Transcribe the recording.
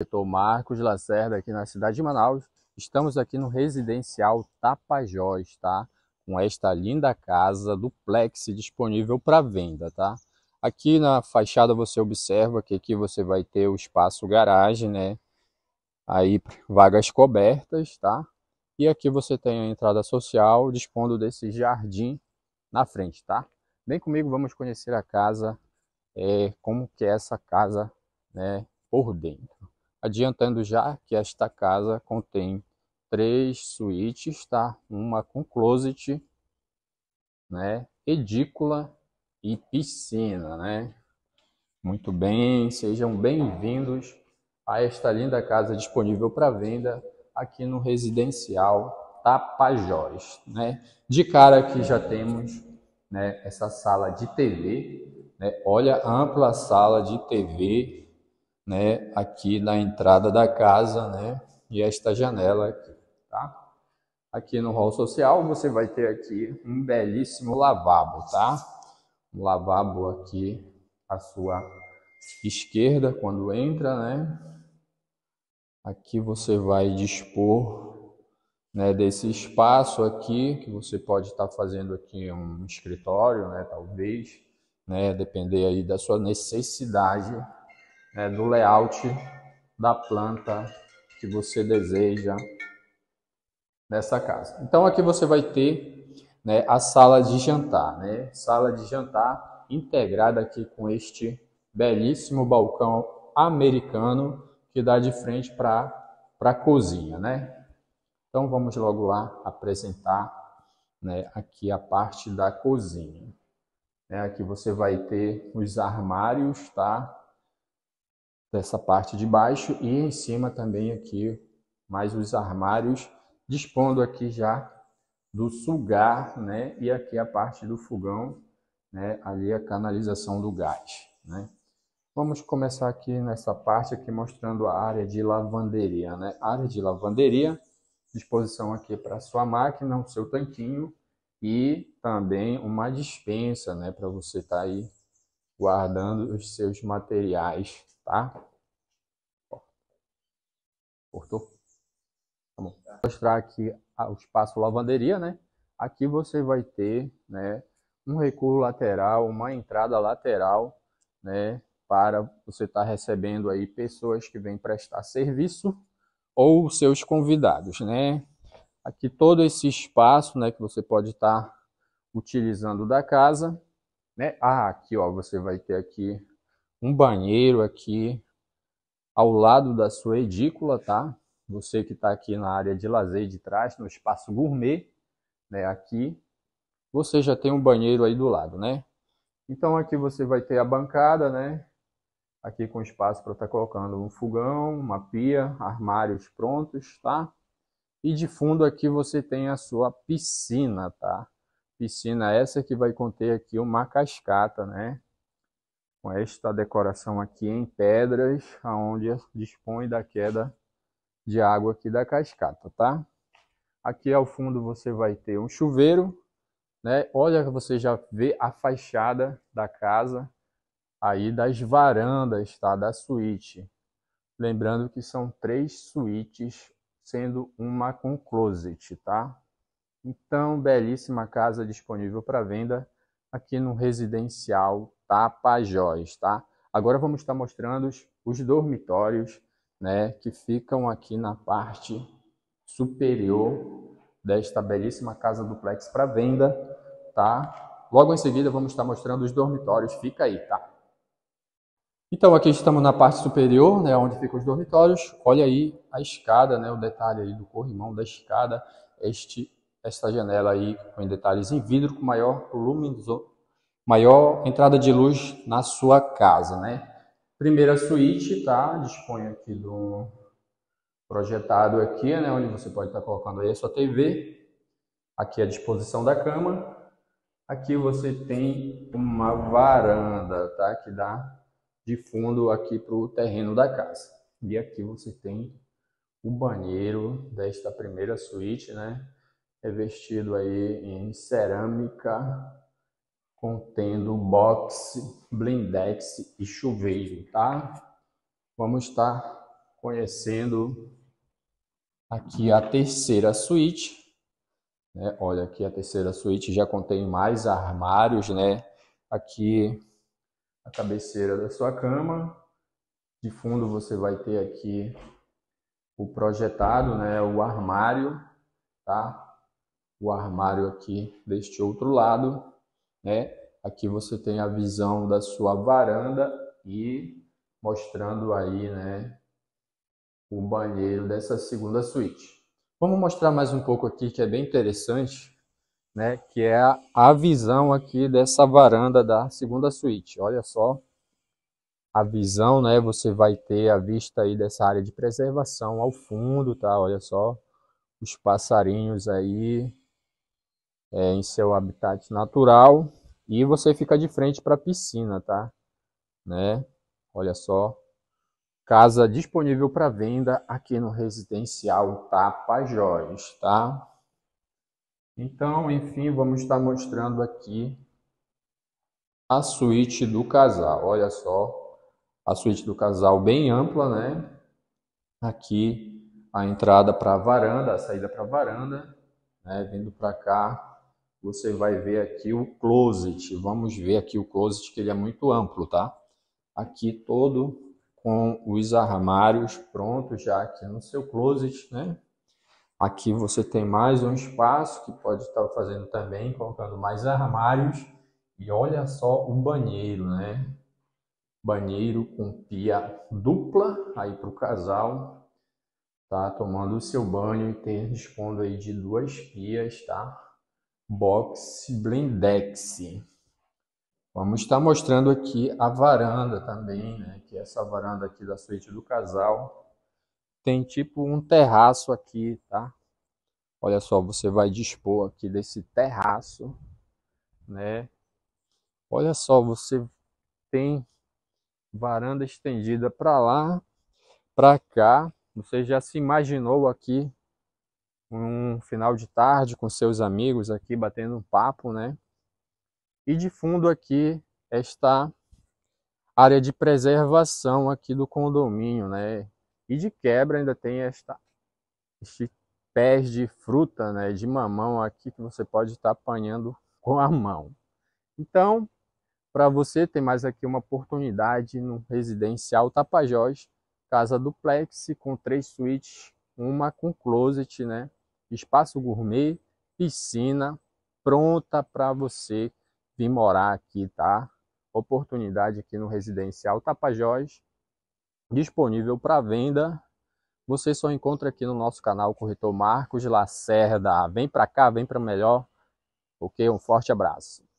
Estou Marcos Lacerda aqui na cidade de Manaus. Estamos aqui no residencial Tapajós, tá? Com esta linda casa duplex disponível para venda, tá? Aqui na fachada você observa que aqui você vai ter o espaço garagem, né? Aí vagas cobertas, tá? E aqui você tem a entrada social, dispondo desse jardim na frente, tá? Vem comigo, vamos conhecer a casa, é, como que é essa casa, né? Por dentro. Adiantando já que esta casa contém três suítes, tá? Uma com closet, né? Edícula e piscina, né? Muito bem, sejam bem-vindos a esta linda casa disponível para venda aqui no residencial Tapajós, né? De cara aqui já temos, né, essa sala de TV, né? Olha a ampla sala de TV né, aqui na entrada da casa, né, e esta janela aqui, tá? Aqui no hall social você vai ter aqui um belíssimo lavabo, tá? Um lavabo aqui à sua esquerda quando entra, né? Aqui você vai dispor né, desse espaço aqui que você pode estar tá fazendo aqui um escritório, né? Talvez, né? Depender aí da sua necessidade é, do layout da planta que você deseja nessa casa. Então aqui você vai ter né, a sala de jantar, né? Sala de jantar integrada aqui com este belíssimo balcão americano que dá de frente para a cozinha, né? Então vamos logo lá apresentar né, aqui a parte da cozinha. É, aqui você vai ter os armários, tá? dessa parte de baixo e em cima também aqui mais os armários, dispondo aqui já do sugar, né? E aqui a parte do fogão, né? Ali a canalização do gás, né? Vamos começar aqui nessa parte aqui mostrando a área de lavanderia, né? Área de lavanderia, disposição aqui para sua máquina, o seu tanquinho e também uma dispensa, né? Para você estar tá aí guardando os seus materiais, tá? Cortou? Vamos tá Vou mostrar aqui o espaço lavanderia, né? Aqui você vai ter, né, um recuo lateral, uma entrada lateral, né, para você estar tá recebendo aí pessoas que vêm prestar serviço ou seus convidados, né? Aqui todo esse espaço, né, que você pode estar tá utilizando da casa, né? Ah, aqui ó, você vai ter aqui um banheiro aqui ao lado da sua edícula, tá? Você que está aqui na área de lazer de trás, no espaço gourmet, né? Aqui você já tem um banheiro aí do lado, né? Então aqui você vai ter a bancada, né? Aqui com espaço para estar tá colocando um fogão, uma pia, armários prontos, tá? E de fundo aqui você tem a sua piscina, tá? Piscina essa que vai conter aqui uma cascata, né? Com esta decoração aqui em pedras, aonde dispõe da queda de água aqui da cascata, tá? Aqui ao fundo você vai ter um chuveiro, né? Olha, que você já vê a fachada da casa aí das varandas, tá? Da suíte. Lembrando que são três suítes, sendo uma com closet, tá? Então, belíssima casa disponível para venda aqui no residencial Tapajós, tá? Agora vamos estar mostrando os, dormitórios, né, que ficam aqui na parte superior desta belíssima casa duplex para venda, tá? Logo em seguida vamos estar mostrando os dormitórios, fica aí, tá? Então aqui estamos na parte superior, né, onde ficam os dormitórios. Olha aí a escada, né, o detalhe aí do corrimão da escada. Este esta janela aí com detalhes em vidro com maior luminoso, maior entrada de luz na sua casa, né? Primeira suíte, tá? Dispõe aqui do projetado aqui, né? Onde você pode estar colocando aí a sua TV. Aqui a disposição da cama. Aqui você tem uma varanda, tá? Que dá de fundo aqui para o terreno da casa. E aqui você tem o banheiro desta primeira suíte, né? revestido aí em cerâmica, contendo box, blindex e chuveiro, tá? Vamos estar conhecendo aqui a terceira suíte. Né? Olha aqui a terceira suíte já contém mais armários, né? Aqui a cabeceira da sua cama. De fundo você vai ter aqui o projetado, né? O armário, tá? o armário aqui deste outro lado, né? Aqui você tem a visão da sua varanda e mostrando aí, né, o banheiro dessa segunda suíte. Vamos mostrar mais um pouco aqui que é bem interessante, né, que é a, a visão aqui dessa varanda da segunda suíte. Olha só a visão, né, você vai ter a vista aí dessa área de preservação ao fundo, tá? Olha só os passarinhos aí, é, em seu habitat natural e você fica de frente para a piscina, tá? Né? Olha só, casa disponível para venda aqui no residencial Tapajós, tá? Então, enfim, vamos estar mostrando aqui a suíte do casal. Olha só, a suíte do casal bem ampla, né? Aqui a entrada para a varanda, a saída para a varanda, né? Vindo para cá, você vai ver aqui o closet. Vamos ver aqui o closet, que ele é muito amplo, tá? Aqui todo com os armários prontos já aqui no seu closet, né? Aqui você tem mais um espaço que pode estar fazendo também, colocando mais armários. E olha só o banheiro, né? Banheiro com pia dupla aí para o casal, tá? Tomando o seu banho e tem dispondo aí de duas pias, tá? box blindex. Vamos estar mostrando aqui a varanda também, né? Que é essa varanda aqui da suíte do casal tem tipo um terraço aqui, tá? Olha só, você vai dispor aqui desse terraço, né? Olha só, você tem varanda estendida para lá, para cá. Você já se imaginou aqui um final de tarde com seus amigos aqui, batendo um papo, né? E de fundo aqui está área de preservação aqui do condomínio, né? E de quebra ainda tem esta, este pés de fruta, né? De mamão aqui que você pode estar apanhando com a mão. Então, para você tem mais aqui uma oportunidade no residencial Tapajós, casa duplex com três suítes, uma com closet, né? espaço gourmet, piscina, pronta para você vir morar aqui, tá? Oportunidade aqui no Residencial Tapajós, disponível para venda. Você só encontra aqui no nosso canal Corretor Marcos Lacerda. Vem para cá, vem para melhor. Ok? Um forte abraço.